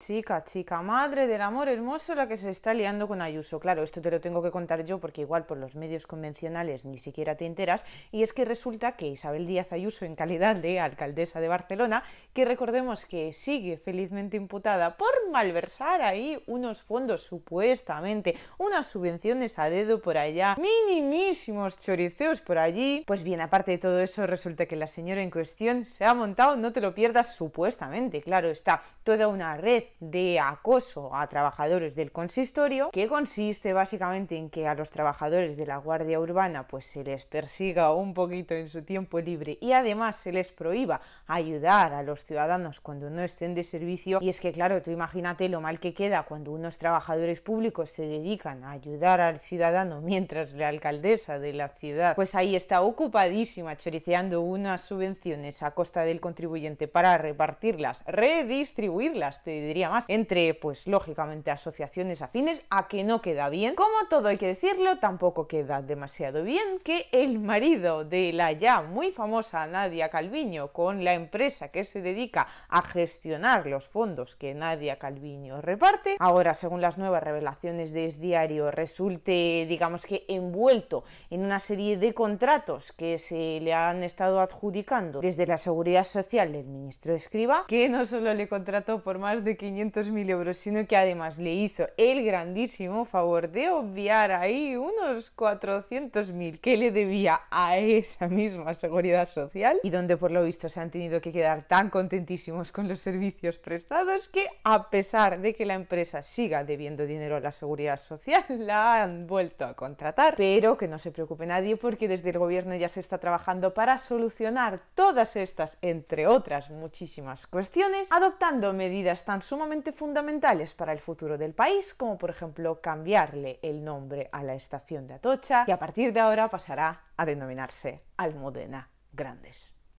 Chica, chica, madre del amor hermoso la que se está liando con Ayuso. Claro, esto te lo tengo que contar yo porque igual por los medios convencionales ni siquiera te enteras. Y es que resulta que Isabel Díaz Ayuso, en calidad de alcaldesa de Barcelona, que recordemos que sigue felizmente imputada por malversar ahí unos fondos supuestamente, unas subvenciones a dedo por allá, minimísimos choriceos por allí, pues bien, aparte de todo eso, resulta que la señora en cuestión se ha montado, no te lo pierdas supuestamente, claro, está toda una red de acoso a trabajadores del consistorio, que consiste básicamente en que a los trabajadores de la Guardia Urbana pues se les persiga un poquito en su tiempo libre y además se les prohíba ayudar a los ciudadanos cuando no estén de servicio. Y es que claro, tú imagínate lo mal que queda cuando unos trabajadores públicos se dedican a ayudar al ciudadano mientras la alcaldesa de la ciudad pues ahí está ocupadísima choriceando unas subvenciones a costa del contribuyente para repartirlas, redistribuirlas, te diría más, entre pues lógicamente asociaciones afines, a que no queda bien. Como todo hay que decirlo, tampoco queda demasiado bien que el marido de la ya muy famosa Nadia Calviño, con la empresa que se dedica a gestionar los fondos que Nadia Calviño reparte, ahora según las nuevas revelaciones de Es este Diario, resulte, digamos que envuelto en una serie de contratos que se le han estado adjudicando desde la Seguridad Social del ministro Escriba, que no solo le contrató por más de que 500.000 euros, sino que además le hizo el grandísimo favor de obviar ahí unos 400.000 que le debía a esa misma seguridad social y donde por lo visto se han tenido que quedar tan contentísimos con los servicios prestados que a pesar de que la empresa siga debiendo dinero a la seguridad social, la han vuelto a contratar. Pero que no se preocupe nadie porque desde el gobierno ya se está trabajando para solucionar todas estas, entre otras muchísimas cuestiones, adoptando medidas tan sumamente fundamentales para el futuro del país, como por ejemplo cambiarle el nombre a la estación de Atocha, que a partir de ahora pasará a denominarse Almudena Grandes.